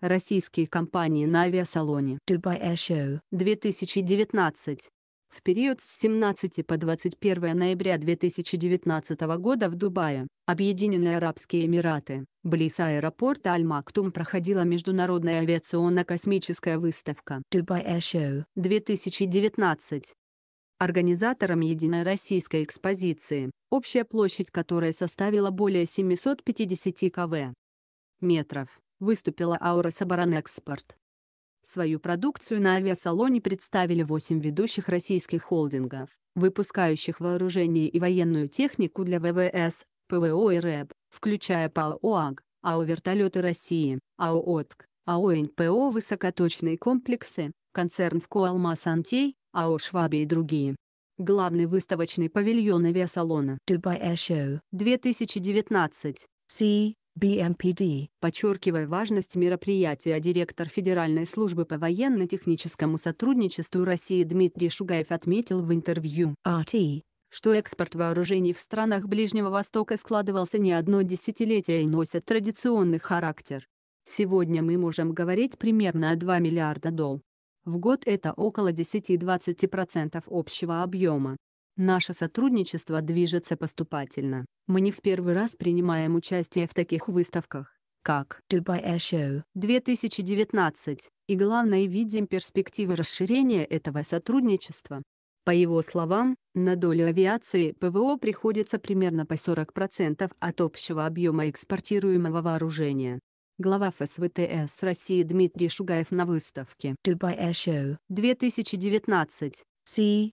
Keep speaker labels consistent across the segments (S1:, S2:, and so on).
S1: Российские компании на авиасалоне Dubai Air Show 2019. В период с 17 по 21 ноября 2019 года в Дубае, Объединенные Арабские Эмираты, близ аэропорта Аль-Мактум проходила международная авиационно-космическая выставка Dubai Air Show 2019. Организатором единой российской экспозиции, общая площадь которой составила более 750 кв. метров, выступила Аура Сабаран Экспорт. Свою продукцию на авиасалоне представили 8 ведущих российских холдингов, выпускающих вооружение и военную технику для ВВС, ПВО и РЭБ, включая ПАО ОАГ, АО «Вертолеты России», АО «ОТК», АО «НПО Высокоточные комплексы», концерн ВКО «Алмаз Антей», АО «Шваби» и другие. Главный выставочный павильон авиасалона Dubai Air Show 2019 C БМПД. Подчеркивая важность мероприятия, директор Федеральной службы по военно-техническому сотрудничеству России Дмитрий Шугаев отметил в интервью RT, что экспорт вооружений в странах Ближнего Востока складывался не одно десятилетие и носит традиционный характер. Сегодня мы можем говорить примерно о 2 миллиарда долларов. В год это около 10-20% общего объема. Наше сотрудничество движется поступательно. Мы не в первый раз принимаем участие в таких выставках, как Dubai Air Show 2019, и главное видим перспективы расширения этого сотрудничества. По его словам, на долю авиации ПВО приходится примерно по 40% от общего объема экспортируемого вооружения. Глава ФСВТС России Дмитрий Шугаев на выставке Dubai Air Show 2019 C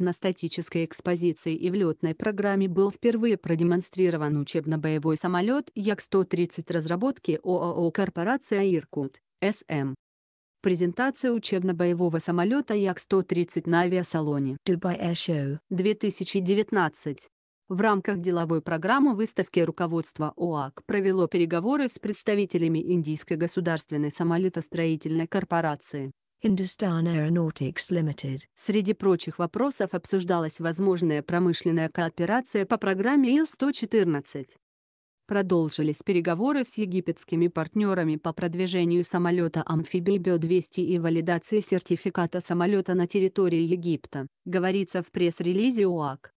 S1: На статической экспозиции и в летной программе был впервые продемонстрирован учебно-боевой самолет Як-130 разработки ООО «Корпорация Иркут», СМ. Презентация учебно-боевого самолета Як-130 на авиасалоне Dubai Air Show 2019. В рамках деловой программы выставки руководство ОАК провело переговоры с представителями Индийской государственной самолетостроительной корпорации Hindustan Aeronautics Limited. Среди прочих вопросов обсуждалась возможная промышленная кооперация по программе Ил-114. Продолжились переговоры с египетскими партнерами по продвижению самолета амфибий Б-200 и валидации сертификата самолета на территории Египта, говорится в пресс-релизе УАК.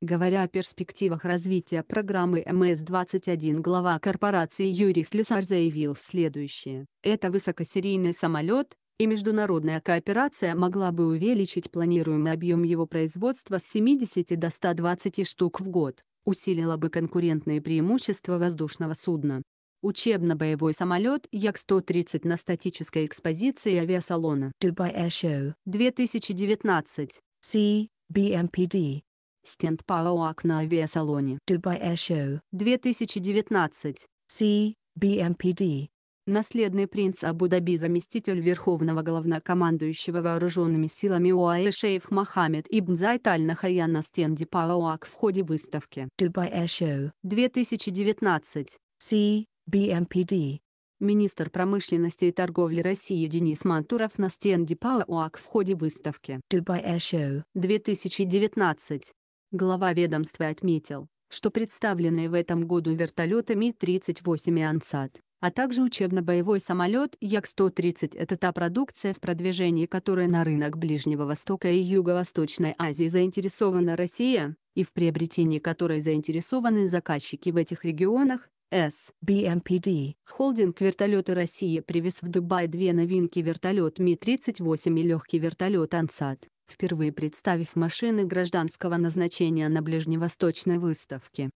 S1: Говоря о перспективах развития программы МС-21 глава корпорации Юрий Слесар заявил следующее. Это высокосерийный самолет, и международная кооперация могла бы увеличить планируемый объем его производства с 70 до 120 штук в год, усилила бы конкурентные преимущества воздушного судна. Учебно-боевой самолет Як-130 на статической экспозиции авиасалона Dubai Air Show 2019 C. BMPD Стенд ПАОАК на авиасалоне Dubai Air Show 2019 C. BMPD наследный принц Абу-Даби заместитель верховного главнокомандующего вооруженными силами ОАЭ шейх Мохаммед Ибн Зайт Аль-Нахаян на стенде Пауак в ходе выставки Dubai Air Show 2019 C. BMPD Министр промышленности и торговли России Денис Мантуров на стенде Пауак в ходе выставки Dubai Air Show 2019 Глава ведомства отметил, что представленные в этом году вертолеты Ми-38 и Ансат, а также учебно-боевой самолет Як-130 – это та продукция в продвижении которой на рынок Ближнего Востока и Юго-Восточной Азии заинтересована Россия, и в приобретении которой заинтересованы заказчики в этих регионах, С. BMPD. Холдинг «Вертолеты России» привез в Дубай две новинки вертолет Ми-38 и легкий вертолет «Ансат» впервые представив машины гражданского назначения на ближневосточной выставке.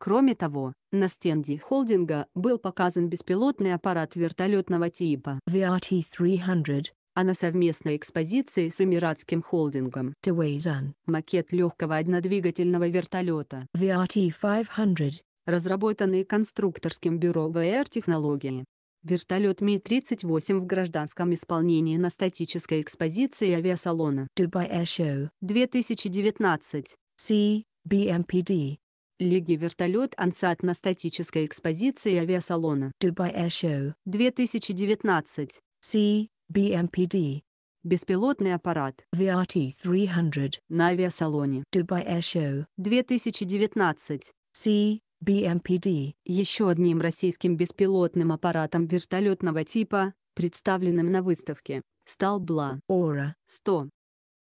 S1: Кроме того, на стенде холдинга был показан беспилотный аппарат вертолетного типа VRT-300, а на совместной экспозиции с эмиратским холдингом макет легкого однодвигательного вертолета VRT-500, разработанный конструкторским бюро VR-технологии. Вертолет Ми-38 в гражданском исполнении на статической экспозиции авиасалона. Dubai Air Show. 2019. C. BMPD. Лиги вертолет Ансат на статической экспозиции авиасалона. Dubai Air Show. 2019. C. BMPD. Беспилотный аппарат VRT-300 на авиасалоне Dubai Air Show 2019 C BMPD. Еще одним российским беспилотным аппаратом вертолетного типа, представленным на выставке, стал Бла Ора 100.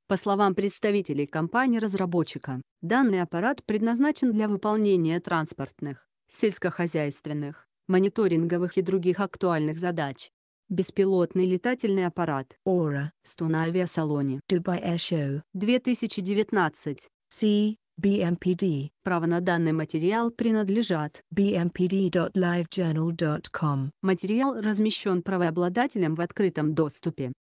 S1: По словам представителей компании-разработчика, данный аппарат предназначен для выполнения транспортных, сельскохозяйственных, мониторинговых и других актуальных задач. Беспилотный летательный аппарат ОРА 100 на авиасалоне Dubai Air 2019 C BMPD. Право на данный материал принадлежат bmpd.livejournal.com. Материал размещен правообладателем в открытом доступе.